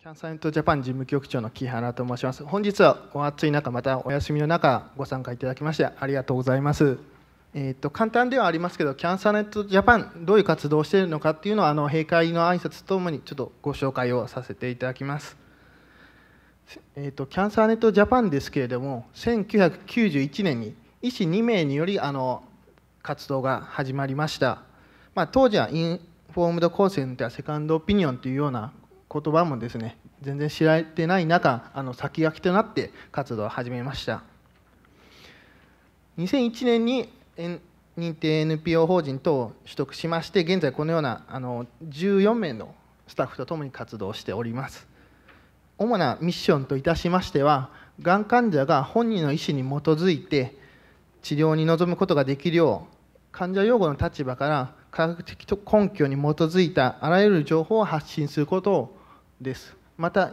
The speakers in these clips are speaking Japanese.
キャンサイントジャパン事務局長の木原と申します。本日はお暑い中、またお休みの中、ご参加いただきましてありがとうございます。えーと、簡単ではありますけど、キャンサーネットジャパン、どういう活動をしているのかっていうのは、あの閉会の挨拶とともにちょっとご紹介をさせていただきます。えーと、キャンサーネットジャパンですけれども、1991年に医師2名によりあの活動が始まりました。まあ、当時はインフォームドコンセンやセカンドオピニオンというような言葉もですね全然知られてない中あの先駆けとなって活動を始めました2001年に認定 NPO 法人等を取得しまして現在このようなあの14名のスタッフとともに活動しております主なミッションといたしましてはがん患者が本人の意思に基づいて治療に臨むことができるよう患者擁護の立場から科学的根拠に基づいたあらゆる情報を発信することをですまた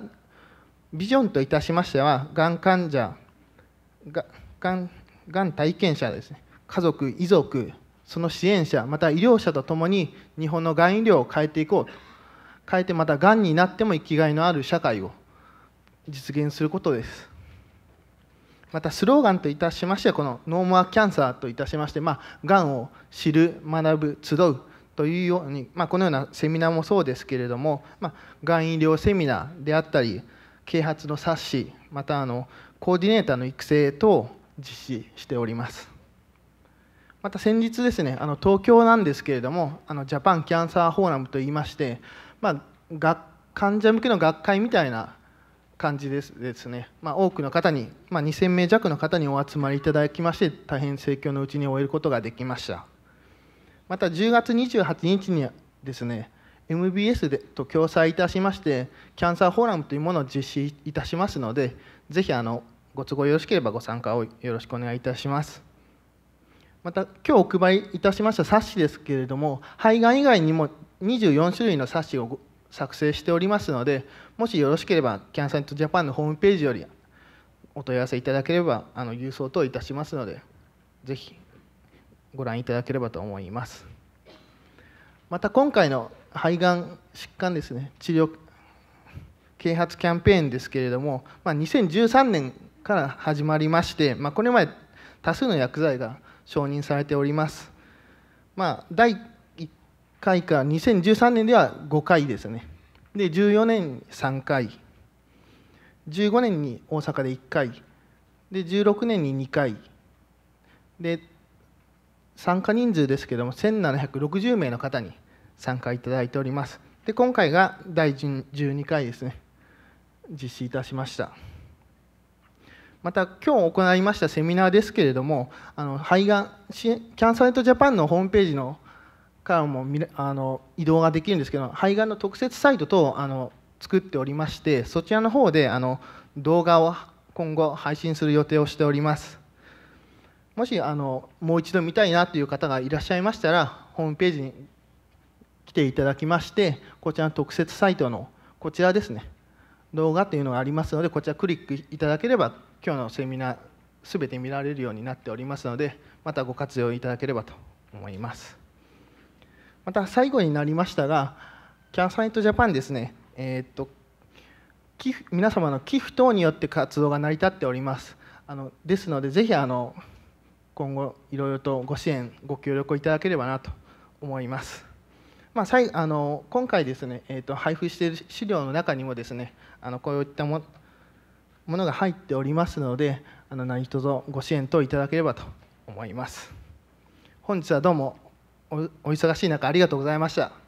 ビジョンといたしましてはがん患者ががん体験者ですね家族遺族その支援者また医療者とともに日本のがん医療を変えていこうと変えてまたがんになっても生きがいのある社会を実現することですまたスローガンといたしましてはこの「ノーモアキャンサー」といたしましてまあがんを知る学ぶ集うというように、まあ、このようなセミナーもそうですけれども、まあ、がん医療セミナーであったり啓発の冊子またあのコーディネーターの育成等を実施しておりますまた先日ですねあの東京なんですけれどもあのジャパンキャンサーフォーラムといいまして、まあ、患者向けの学会みたいな感じですですね、まあ、多くの方に、まあ、2000名弱の方にお集まりいただきまして大変盛況のうちに終えることができました。また10月28日にですね MBS でと共催いたしましてキャンサーフォーラムというものを実施いたしますのでぜひあのご都合よろしければご参加をよろしくお願いいたしますまた今日お配りいたしました冊子ですけれども肺がん以外にも24種類の冊子を作成しておりますのでもしよろしければキャンサーネットジャパンのホームページよりお問い合わせいただければあの郵送等いたしますのでぜひご覧いただければと思いますまた今回の肺がん疾患ですね治療啓発キャンペーンですけれども、まあ、2013年から始まりまして、まあ、これまで多数の薬剤が承認されております、まあ、第1回から2013年では5回ですねで14年に3回15年に大阪で1回で16年に2回で参加人数ですけども1760名の方に参加いただいておりますで今回が第12回ですね実施いたしましたまた今日行いましたセミナーですけれどもあの肺がんキャンサーネットジャパンのホームページのからもあの移動ができるんですけど肺がんの特設サイト等あの作っておりましてそちらの方であの動画を今後配信する予定をしております。もしあのもう一度見たいなという方がいらっしゃいましたらホームページに来ていただきましてこちらの特設サイトのこちらですね動画というのがありますのでこちらクリックいただければ今日のセミナーすべて見られるようになっておりますのでまたご活用いただければと思いますまた最後になりましたがキャンサイトジャパンですね、えー、っと皆様の寄付等によって活動が成り立っておりますあのですのでぜひあの今後いろいろとご支援ご協力をいただければなと思います。まあ、最あの今回ですね、えー、と配布している資料の中にもですねあのこういったもものが入っておりますのであの何卒ご支援等いただければと思います。本日はどうもお忙しい中ありがとうございました。